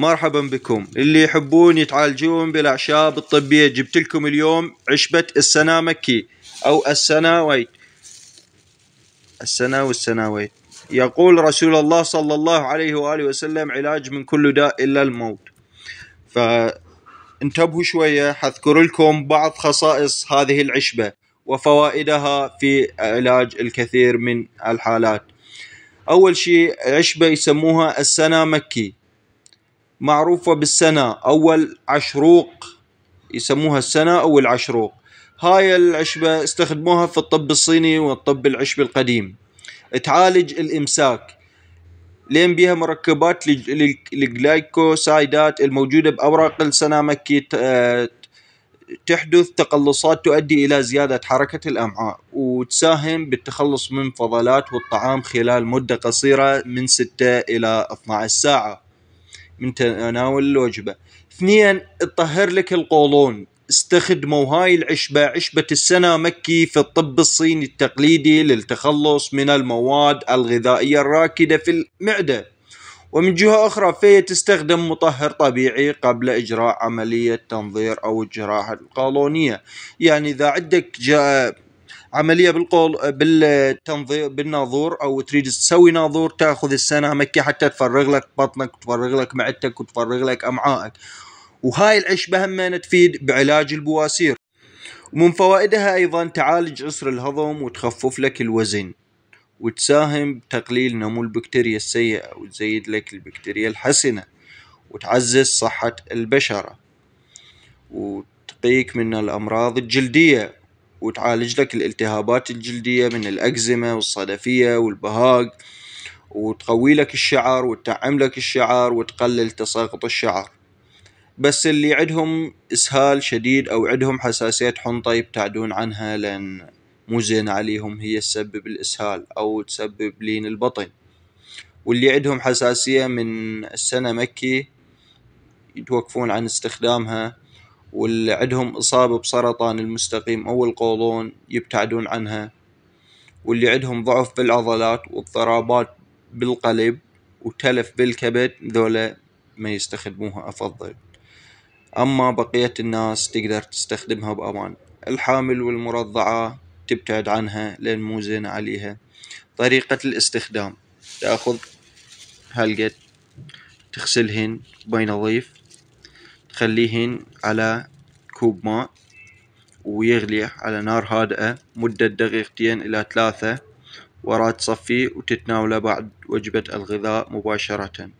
مرحبا بكم اللي يحبون يتعالجون بالاعشاب الطبيه جبت لكم اليوم عشبه السنامكي او السناويت السنا والسناويت يقول رسول الله صلى الله عليه واله وسلم علاج من كل داء الا الموت فانتبهوا شويه حذكر لكم بعض خصائص هذه العشبه وفوائدها في علاج الكثير من الحالات اول شيء عشبه يسموها السنامكي معروفة بالسنة أول عشروق يسموها السنة أو العشروق هاي العشبة استخدموها في الطب الصيني والطب العشبي القديم تعالج الإمساك لين بيها مركبات للجلايكوسايدات الموجودة بأوراق السنة مكي تحدث تقلصات تؤدي إلى زيادة حركة الأمعاء وتساهم بالتخلص من فضلات والطعام خلال مدة قصيرة من 6 إلى 12 ساعة من تناول الوجبه اثنين تطهر لك القولون استخدموا هاي العشبة عشبة السنا مكي في الطب الصيني التقليدي للتخلص من المواد الغذائية الراكدة في المعدة ومن جهة أخرى فهي تستخدم مطهر طبيعي قبل إجراء عملية تنظير أو الجراحة القولونية يعني إذا عندك عمليه بالقول بالتنظير بالناظور او تريد تسوي ناظور تاخذ السنه مكي حتى تفرغ لك بطنك وتفرغ لك معدتك وتفرغ لك امعائك وهاي العشبه هم تفيد بعلاج البواسير ومن فوائدها ايضا تعالج عسر الهضم وتخفف لك الوزن وتساهم بتقليل نمو البكتيريا السيئة وتزيد لك البكتيريا الحسنة وتعزز صحة البشرة وتقيك من الأمراض الجلدية وتعالج لك الالتهابات الجلدية من الأكزيما والصدفية والبهاق وتقوي لك الشعر وتعم لك الشعر وتقلل تساقط الشعر بس اللي عندهم اسهال شديد او عندهم حساسيه حنطه يبتعدون عنها لان مو زين عليهم هي تسبب الاسهال او تسبب لين البطن واللي عندهم حساسيه من السنه مكي يتوقفون عن استخدامها واللي عندهم إصابة بسرطان المستقيم أو القولون يبتعدون عنها واللي عندهم ضعف بالعضلات واضطرابات بالقلب وتلف بالكبد ذولا ما يستخدموها أفضل أما بقية الناس تقدر تستخدمها بأمان الحامل والمرضعة تبتعد عنها لأن مو زينة عليها طريقة الاستخدام تأخذ هلقة تغسلهن بين نظيف خليهن على كوب ماء ويغلي على نار هادئة مدة دقيقتين إلى ثلاثة ورا تصفيه وتتناوله بعد وجبة الغذاء مباشرة